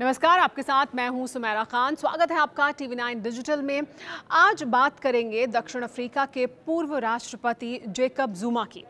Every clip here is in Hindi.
नमस्कार आपके साथ मैं हूं सुमेरा खान स्वागत है आपका टीवी नाइन डिजिटल में आज बात करेंगे दक्षिण अफ्रीका के पूर्व राष्ट्रपति जेकब जूमा की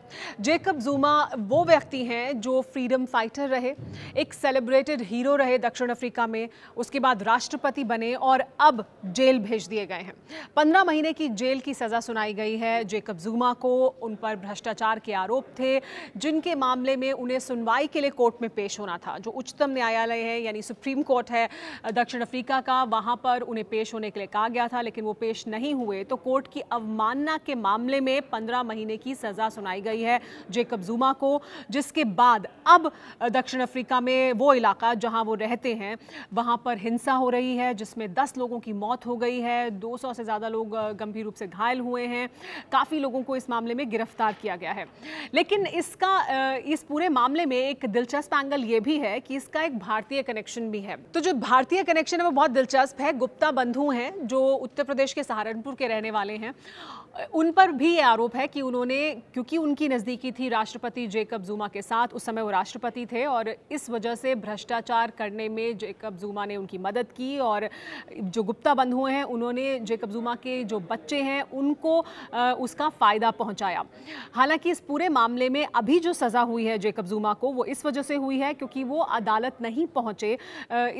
जेकब जूमा वो व्यक्ति हैं जो फ्रीडम फाइटर रहे एक सेलिब्रेटेड हीरो रहे दक्षिण अफ्रीका में उसके बाद राष्ट्रपति बने और अब जेल भेज दिए गए हैं पंद्रह महीने की जेल की सज़ा सुनाई गई है जेकब जूमा को उन पर भ्रष्टाचार के आरोप थे जिनके मामले में उन्हें सुनवाई के लिए कोर्ट में पेश होना था जो उच्चतम न्यायालय है यानी सुप्रीम सुप्रीम कोर्ट है दक्षिण अफ्रीका का वहाँ पर उन्हें पेश होने के लिए कहा गया था लेकिन वो पेश नहीं हुए तो कोर्ट की अवमानना के मामले में पंद्रह महीने की सज़ा सुनाई गई है जेकब जुमा को जिसके बाद अब दक्षिण अफ्रीका में वो इलाका जहाँ वो रहते हैं वहाँ पर हिंसा हो रही है जिसमें दस लोगों की मौत हो गई है दो से ज़्यादा लोग गंभीर रूप से घायल हुए हैं काफ़ी लोगों को इस मामले में गिरफ्तार किया गया है लेकिन इसका इस पूरे मामले में एक दिलचस्प एंगल ये भी है कि इसका एक भारतीय कनेक्शन भी है तो जो भारतीय कनेक्शन है वो बहुत दिलचस्प है गुप्ता बंधु हैं जो उत्तर प्रदेश के सहारनपुर के रहने वाले हैं उन पर भी ये आरोप है कि उन्होंने क्योंकि उनकी नज़दीकी थी राष्ट्रपति जेकब ज़ुमा के साथ उस समय वो राष्ट्रपति थे और इस वजह से भ्रष्टाचार करने में जेकब जुमा ने उनकी मदद की और जो गुप्ता बंद हुए हैं उन्होंने जेकब ज़ुमा के जो बच्चे हैं उनको उसका फ़ायदा पहुंचाया हालांकि इस पूरे मामले में अभी जो सज़ा हुई है जेकब जुमा को वो इस वजह से हुई है क्योंकि वो अदालत नहीं पहुँचे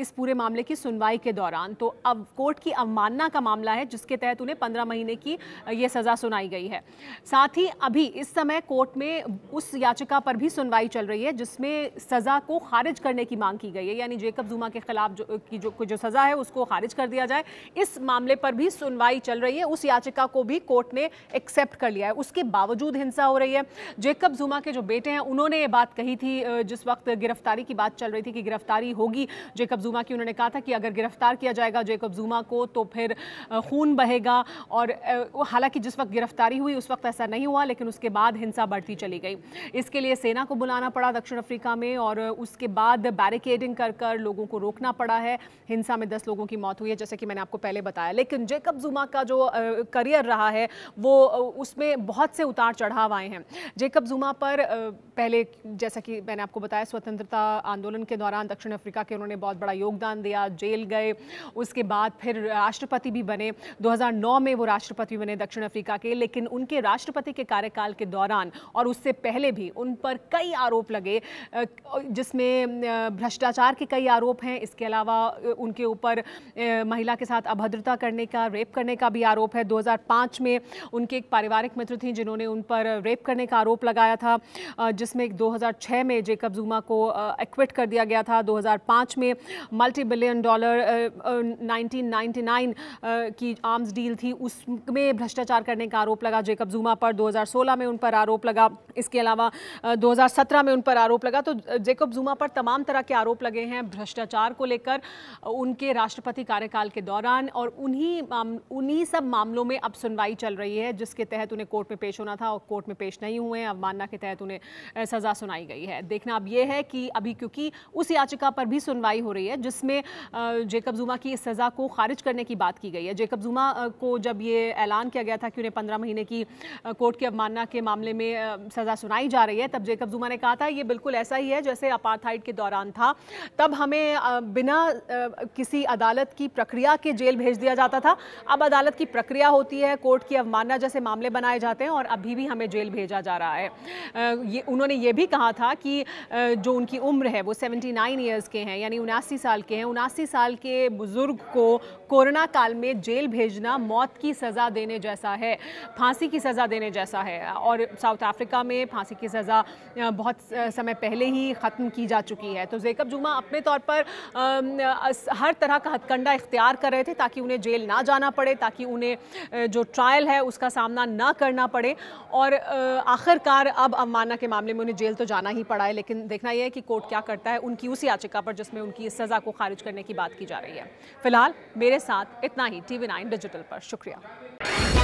इस पूरे मामले की सुनवाई के दौरान तो अब कोर्ट की अवमानना का मामला है जिसके तहत उन्हें पंद्रह महीने की ये सज़ा सज़ा सुनाई गई है साथ ही अभी इस समय कोर्ट में उस याचिका पर भी सुनवाई चल रही है जिसमें सज़ा को खारिज करने की मांग की गई है यानी जेकब जुमा के खिलाफ जो की जो जो सज़ा है उसको खारिज कर दिया जाए इस मामले पर भी सुनवाई चल रही है उस याचिका को भी कोर्ट ने एक्सेप्ट कर लिया है उसके बावजूद हिंसा हो रही है जेकब जुमा के जो बेटे हैं उन्होंने ये बात कही थी जिस वक्त गिरफ्तारी की बात चल रही थी कि गिरफ्तारी होगी जेकब जुमा की उन्होंने कहा था कि अगर गिरफ्तार किया जाएगा जेकब जुमा को तो फिर खून बहेगा और हालांकि जिस वक्त गिरफ्तारी हुई उस वक्त ऐसा नहीं हुआ लेकिन उसके बाद हिंसा बढ़ती चली गई इसके लिए सेना को बुलाना पड़ा दक्षिण अफ्रीका में और उसके बाद बैरिकेडिंग कर कर लोगों को रोकना पड़ा है हिंसा में दस लोगों की मौत हुई है जैसे कि मैंने आपको पहले बताया लेकिन जेकब जुमा का जो करियर रहा है वो उसमें बहुत से उतार चढ़ाव आए हैं जेकब जुमा पर पहले जैसा कि मैंने आपको बताया स्वतंत्रता आंदोलन के दौरान दक्षिण अफ्रीका के उन्होंने बहुत बड़ा योगदान दिया जेल गए उसके बाद फिर राष्ट्रपति भी बने 2009 में वो राष्ट्रपति बने दक्षिण अफ्रीका अफ्रीका के लेकिन उनके राष्ट्रपति के कार्यकाल के दौरान और उससे पहले भी उन पर कई आरोप लगे जिसमें भ्रष्टाचार के कई आरोप हैं इसके अलावा उनके ऊपर महिला के साथ अभद्रता करने का रेप करने का भी आरोप है 2005 में उनके एक पारिवारिक मित्र थी जिन्होंने उन पर रेप करने का आरोप लगाया था जिसमें 2006 में जेकब जुमा को एक्विट कर दिया गया था 2005 में मल्टी बिलियन डॉलर 1999 की आर्म्स डील थी उसमें भ्रष्टाचार करने का आरोप लगा जेकब जुमा पर 2016 में उन पर आरोप लगा इसके अलावा 2017 में उन पर आरोप लगा तो जेकब जुमा पर तमाम तरह के आरोप लगे हैं भ्रष्टाचार को लेकर उनके राष्ट्रपति कार्यकाल के दौरान और उन्हीं उन्हीं सब मामलों में अब सुनवाई चल रही है जिसके तहत उन्हें कोर्ट में पेश होना था और कोर्ट में पेश नहीं हुए हैं अवमानना के तहत उन्हें सज़ा सुनाई गई है देखना अब यह है कि अभी क्योंकि उस याचिका पर भी सुनवाई हो रही है जिसमें जेकब जुमा की इस सज़ा को खारिज करने की बात की गई है जेकब जुमा को जब ये ऐलान किया गया था कि उन्हें पंद्रह महीने की कोर्ट की अवमानना के मामले में सज़ा सुनाई जा रही है तब जेकब जुमा ने कहा था ये बिल्कुल ऐसा ही है जैसे अपार्थाइड के दौरान था तब हमें बिना किसी अदालत की प्रक्रिया के जेल भेज दिया जाता था अब अदालत की प्रक्रिया होती है कोर्ट की अवमानना जैसे मामले बनाए जाते हैं और अभी भी हमें जेल भेजा जा रहा है ये उन्होंने ये भी कहा था कि जो उनकी उम्र है वो 79 ईयर्स के हैं यानी उनासी साल के हैं उनासी साल के बुज़ुर्ग को कोरोना काल में जेल भेजना मौत की सज़ा देने जैसा है है फांसी की सज़ा देने जैसा है और साउथ अफ्रीका में फांसी की सज़ा बहुत समय पहले ही ख़त्म की जा चुकी है तो जेकब जुमा अपने तौर पर हर तरह का हथकंडा इख्तियार कर रहे थे ताकि उन्हें जेल ना जाना पड़े ताकि उन्हें जो ट्रायल है उसका सामना ना करना पड़े और आखिरकार अब अमाना के मामले में उन्हें जेल तो जाना ही पड़ा है लेकिन देखना यह है कि कोर्ट क्या करता है उनकी उस याचिका पर जिसमें उनकी इस सज़ा को खारिज करने की बात की जा रही है फिलहाल मेरे साथ इतना ही टी नाइन डिजिटल पर शुक्रिया